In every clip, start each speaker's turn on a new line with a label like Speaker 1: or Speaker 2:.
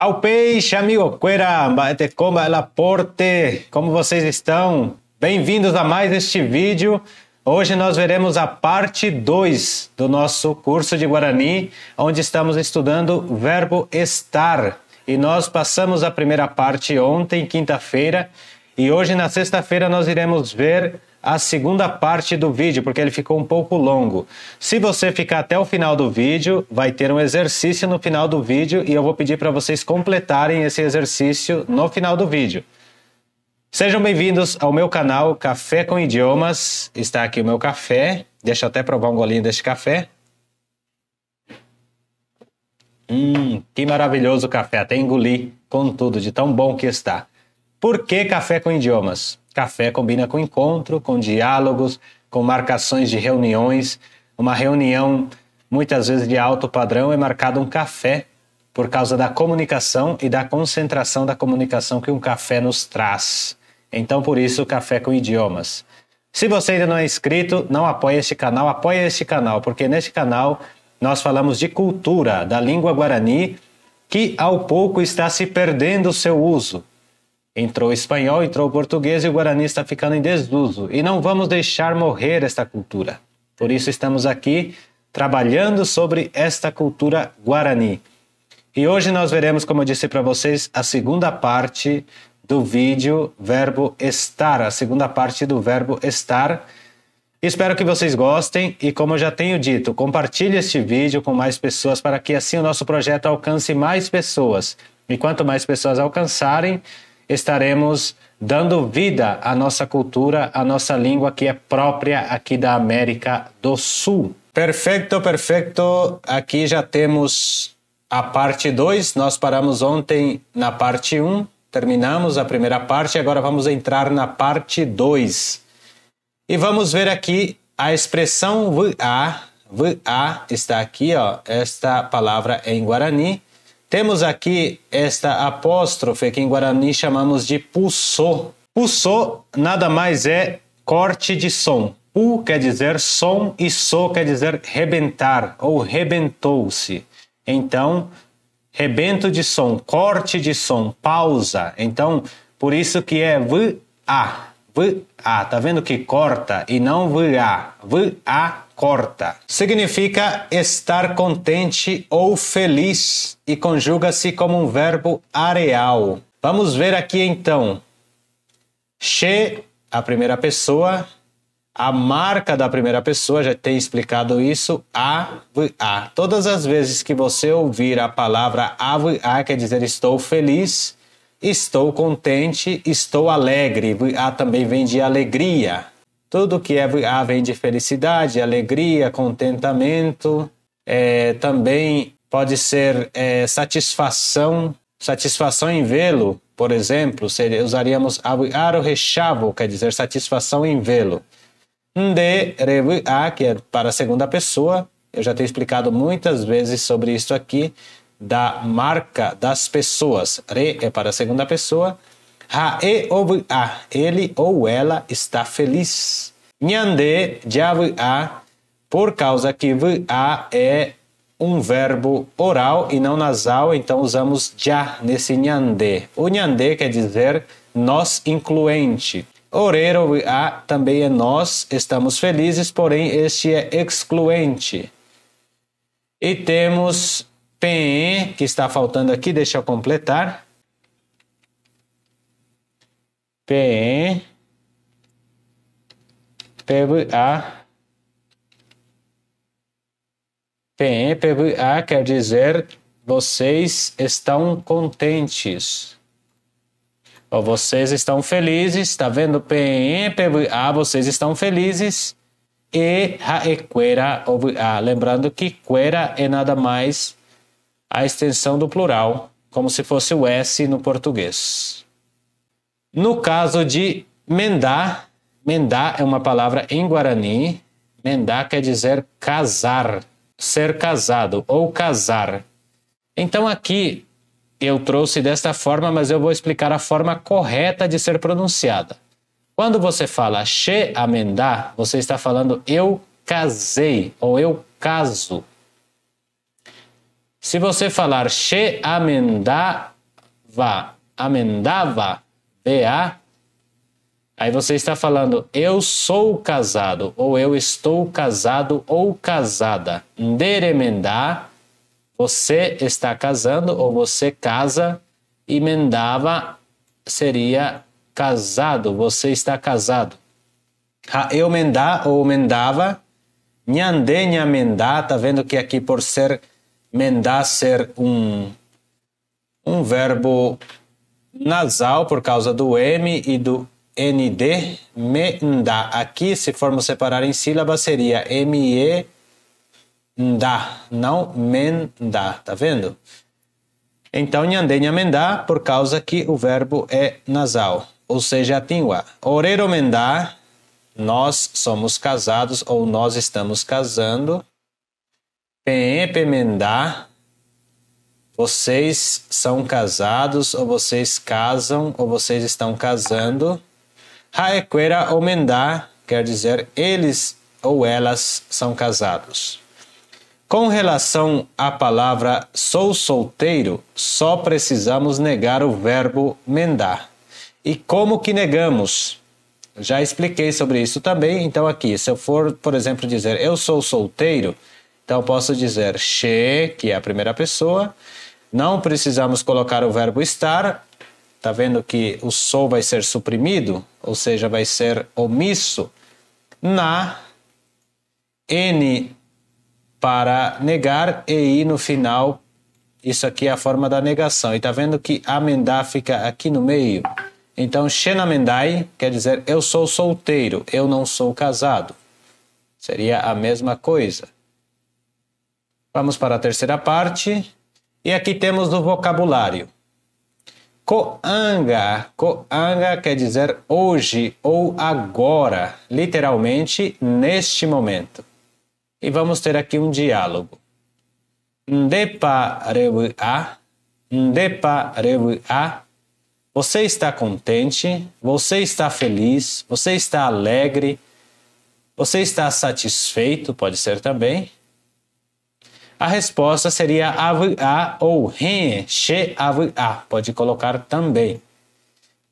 Speaker 1: Ao peixe, amigo Cuera, Batecomba, Laporte, como vocês estão? Bem-vindos a mais este vídeo. Hoje nós veremos a parte 2 do nosso curso de Guarani, onde estamos estudando o verbo estar. E nós passamos a primeira parte ontem, quinta-feira, e hoje, na sexta-feira, nós iremos ver a segunda parte do vídeo, porque ele ficou um pouco longo. Se você ficar até o final do vídeo, vai ter um exercício no final do vídeo e eu vou pedir para vocês completarem esse exercício no final do vídeo. Sejam bem-vindos ao meu canal Café com Idiomas. Está aqui o meu café. Deixa eu até provar um golinho deste café. Hum, que maravilhoso café. Até engoli com tudo, de tão bom que está. Por que café com idiomas? Café combina com encontro, com diálogos, com marcações de reuniões. Uma reunião, muitas vezes de alto padrão, é marcada um café por causa da comunicação e da concentração da comunicação que um café nos traz. Então, por isso, o Café com Idiomas. Se você ainda não é inscrito, não apoia este canal, apoia este canal, porque neste canal nós falamos de cultura, da língua guarani, que ao pouco está se perdendo o seu uso. Entrou o espanhol, entrou o português e o guarani está ficando em desuso. E não vamos deixar morrer esta cultura. Por isso estamos aqui trabalhando sobre esta cultura guarani. E hoje nós veremos, como eu disse para vocês, a segunda parte do vídeo verbo estar, a segunda parte do verbo estar. Espero que vocês gostem e como eu já tenho dito, compartilhe este vídeo com mais pessoas para que assim o nosso projeto alcance mais pessoas. E quanto mais pessoas alcançarem, estaremos dando vida à nossa cultura, à nossa língua que é própria aqui da América do Sul. Perfeito, perfeito. Aqui já temos a parte 2. Nós paramos ontem na parte 1, um, terminamos a primeira parte, agora vamos entrar na parte 2. E vamos ver aqui a expressão VA. VA está aqui, ó, esta palavra é em Guarani temos aqui esta apóstrofe que em Guarani chamamos de pulso pulso nada mais é corte de som. Pu quer dizer som e so quer dizer rebentar ou rebentou-se. Então, rebento de som, corte de som, pausa. Então, por isso que é v a V-A. Ah, tá vendo que corta e não V-A corta. Significa estar contente ou feliz e conjuga-se como um verbo areal. Vamos ver aqui então. Che, a primeira pessoa. A marca da primeira pessoa, já tem explicado isso, a, a. Todas as vezes que você ouvir a palavra a, a quer dizer estou feliz, Estou contente, estou alegre. A ah, também vem de alegria. Tudo que é A ah, vem de felicidade, alegria, contentamento. É, também pode ser é, satisfação, satisfação em vê-lo, por exemplo, seria, usaríamos aro ah, rechavo, quer dizer satisfação em vê-lo. Nde revi que é para a segunda pessoa, eu já tenho explicado muitas vezes sobre isso aqui, da marca das pessoas. Re é para a segunda pessoa. Hae obu a. Ele ou ela está feliz. Nyande já a. Por causa que v a é um verbo oral e não nasal, então usamos já nesse nyande. O nyande quer dizer nós incluente. Orero a também é nós, estamos felizes, porém este é excluente. E temos PE, que está faltando aqui, deixa eu completar. PE, PBA. PE, PBA quer dizer vocês estão contentes. Ou vocês estão felizes, tá vendo? PE, PBA, vocês estão felizes. E ah lembrando que quera é nada mais a extensão do plural, como se fosse o S no português. No caso de mendar, mendar é uma palavra em guarani. Mendar quer dizer casar, ser casado ou casar. Então aqui eu trouxe desta forma, mas eu vou explicar a forma correta de ser pronunciada. Quando você fala che amendar, você está falando eu casei ou eu caso. Se você falar she amendava, amendava, vea, aí você está falando eu sou casado, ou eu estou casado ou casada. Deremendá, você está casando ou você casa. E Emendava seria casado, você está casado. Eu mendá ou mendava. Nhandê, nhamendá, tá vendo que aqui por ser Mendar ser um, um verbo nasal por causa do M e do ND. Mendá. Aqui, se formos separar em sílabas, seria M ME nda, não mendá, tá vendo? Então, nhandenha mendá, por causa que o verbo é nasal, ou seja, atingua. Orero mendá, nós somos casados ou nós estamos casando. PEP emendar. Vocês são casados, ou vocês casam, ou vocês estão casando. Raequera omendar quer dizer eles ou elas são casados. Com relação à palavra sou solteiro, só precisamos negar o verbo mendar. E como que negamos? Já expliquei sobre isso também, então aqui, se eu for, por exemplo, dizer eu sou solteiro, então posso dizer she, que é a primeira pessoa. Não precisamos colocar o verbo estar. Tá vendo que o sou vai ser suprimido, ou seja, vai ser omisso. Na n para negar e i no final. Isso aqui é a forma da negação. E tá vendo que amendá fica aqui no meio. Então, Shenamendai quer dizer eu sou solteiro, eu não sou casado. Seria a mesma coisa. Vamos para a terceira parte. E aqui temos o vocabulário. Koanga. Koanga quer dizer hoje ou agora, literalmente neste momento. E vamos ter aqui um diálogo. Ndepa a. Ndepa a. Você está contente, você está feliz, você está alegre, você está satisfeito, pode ser também a resposta seria a ou ren, che a. Pode colocar também.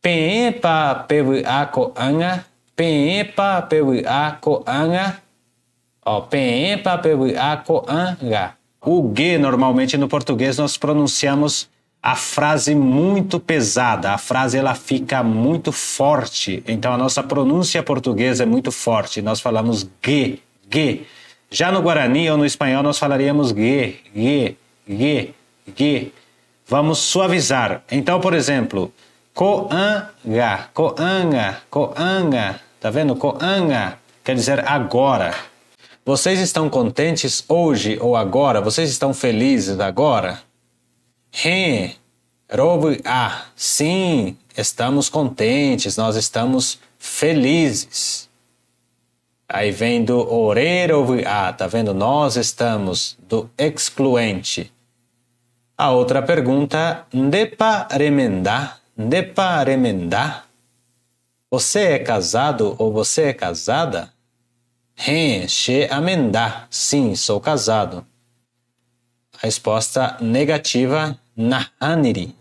Speaker 1: Pepa peva coanga, pepa peva coanga, ó, pepa peva coanga. O g normalmente no português nós pronunciamos a frase muito pesada, a frase ela fica muito forte. Então a nossa pronúncia portuguesa é muito forte. Nós falamos g, g. Já no Guarani ou no espanhol nós falaríamos gue, gue, gue, gue. Vamos suavizar. Então, por exemplo, coanga, coanga, coanga. Tá vendo? Coanga quer dizer agora. Vocês estão contentes hoje ou agora? Vocês estão felizes agora? Ren, robe a. Ah, sim, estamos contentes, nós estamos felizes. Aí vem do ou ah, tá vendo? Nós estamos do excluente. A outra pergunta, depa remendar, depa remendar. Você é casado ou você é casada? Ren, che amendar. Sim, sou casado. A resposta negativa, nahaniri,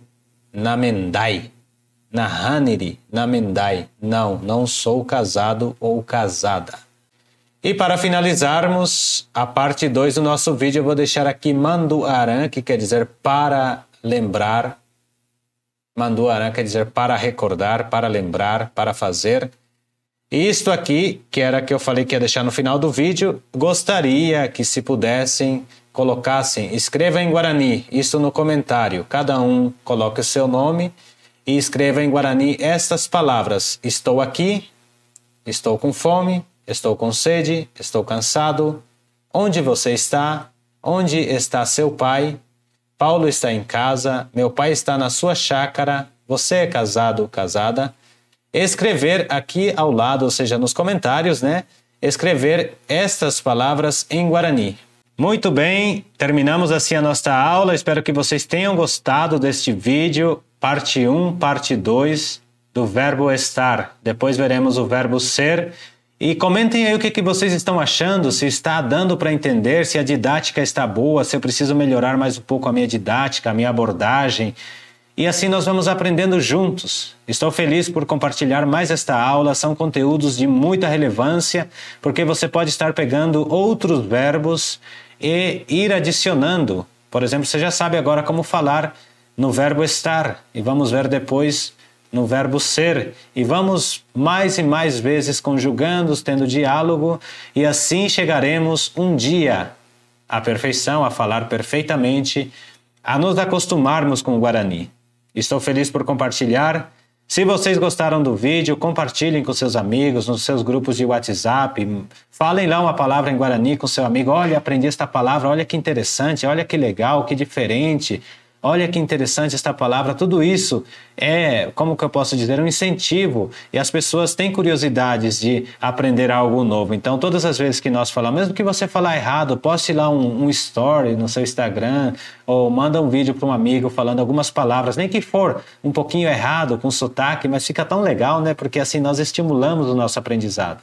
Speaker 1: namendai. Nahaniri, namendai. Não, não sou casado ou casada. E para finalizarmos a parte 2 do nosso vídeo, eu vou deixar aqui Manduaran, que quer dizer para lembrar. Manduaran quer dizer para recordar, para lembrar, para fazer. E isto aqui, que era que eu falei que ia deixar no final do vídeo, gostaria que se pudessem colocassem, escreva em Guarani, isso no comentário. Cada um coloque o seu nome e escreva em Guarani estas palavras: Estou aqui, estou com fome, Estou com sede, estou cansado. Onde você está? Onde está seu pai? Paulo está em casa, meu pai está na sua chácara. Você é casado, casada? Escrever aqui ao lado, ou seja, nos comentários, né? Escrever estas palavras em Guarani. Muito bem, terminamos assim a nossa aula. Espero que vocês tenham gostado deste vídeo, parte 1, parte 2 do verbo estar. Depois veremos o verbo ser. E comentem aí o que, que vocês estão achando, se está dando para entender, se a didática está boa, se eu preciso melhorar mais um pouco a minha didática, a minha abordagem. E assim nós vamos aprendendo juntos. Estou feliz por compartilhar mais esta aula, são conteúdos de muita relevância, porque você pode estar pegando outros verbos e ir adicionando. Por exemplo, você já sabe agora como falar no verbo estar, e vamos ver depois no verbo ser e vamos mais e mais vezes conjugando, tendo diálogo e assim chegaremos um dia à perfeição, a falar perfeitamente, a nos acostumarmos com o guarani. Estou feliz por compartilhar. Se vocês gostaram do vídeo, compartilhem com seus amigos, nos seus grupos de WhatsApp. Falem lá uma palavra em guarani com seu amigo. Olha, aprendi esta palavra, olha que interessante, olha que legal, que diferente. Olha que interessante esta palavra. Tudo isso é, como que eu posso dizer, um incentivo. E as pessoas têm curiosidades de aprender algo novo. Então, todas as vezes que nós falamos, mesmo que você falar errado, poste lá um, um story no seu Instagram ou manda um vídeo para um amigo falando algumas palavras, nem que for um pouquinho errado, com sotaque, mas fica tão legal, né? Porque assim nós estimulamos o nosso aprendizado.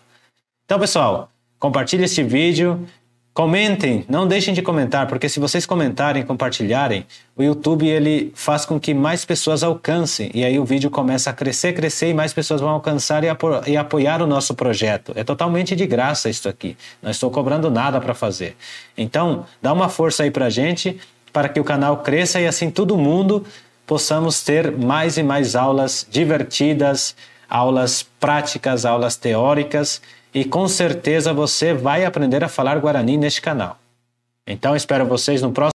Speaker 1: Então, pessoal, compartilhe este vídeo Comentem, não deixem de comentar, porque se vocês comentarem, compartilharem, o YouTube ele faz com que mais pessoas alcancem e aí o vídeo começa a crescer, crescer e mais pessoas vão alcançar e, apo e apoiar o nosso projeto. É totalmente de graça isso aqui. Não estou cobrando nada para fazer. Então, dá uma força aí para gente para que o canal cresça e assim todo mundo possamos ter mais e mais aulas divertidas, aulas práticas, aulas teóricas e com certeza você vai aprender a falar guarani neste canal. Então espero vocês no próximo